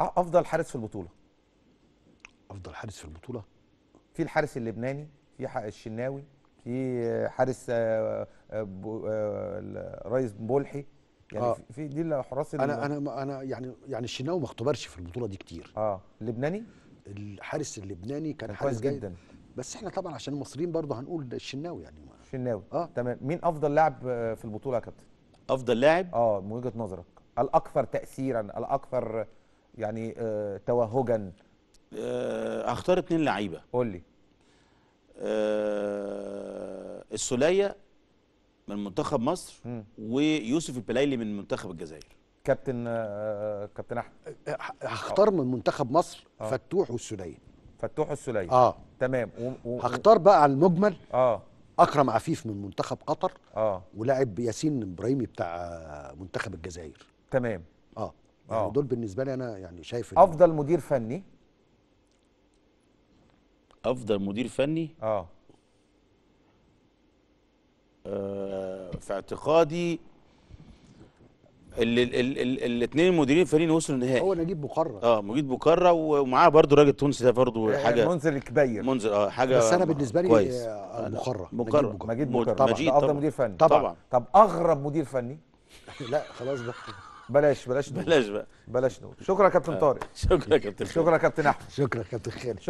افضل حارس في البطوله افضل حارس في البطوله في الحارس اللبناني في الشناوي في حارس آه، آه، آه، الريس بولحي يعني آه. في دي الحراس انا انا انا يعني يعني الشناوي ما اختبرش في البطوله دي كتير اه اللبناني الحارس اللبناني كان حارس جدا بس احنا طبعا عشان المصريين برضه هنقول الشناوي يعني الشناوي اه تمام مين افضل لاعب في البطوله يا كابتن افضل لاعب اه من وجهه نظرك الاكثر تاثيرا الاكثر يعني آه، توهجا هختار آه، اتنين لعيبه قول لي آه، السوليه من منتخب مصر م. ويوسف البلايلي من منتخب الجزائر كابتن آه كابتن احمد هختار من منتخب مصر آه. فتوح والسوليه فتوح والسوليه اه تمام و... و... هختار بقى على المجمل اه اكرم عفيف من منتخب قطر اه ولاعب ياسين ابراهيمي بتاع منتخب الجزائر تمام اه يعني آه. دول بالنسبه لي انا يعني شايف افضل مدير فني افضل مدير فني اه, آه، في اعتقادي الاثنين المديرين الفنيين وصلوا النهائي هو نجيب بكره اه مجيد بكره ومعاه برضه راجل تونسي ده برضه آه، حاجه منذر الكبير منذر اه حاجه بس انا بالنسبه لي كويس بكره بكره مجيد بكره طبعا مجيد افضل مدير فني طبعا طب اغرب مدير فني لا خلاص بقى بلاش بلاش بلاش بقى بلاش نقول شكرا كابتن آه، طارق شكرا كابتن شكرا كابتن احمد شكرا كابتن خالد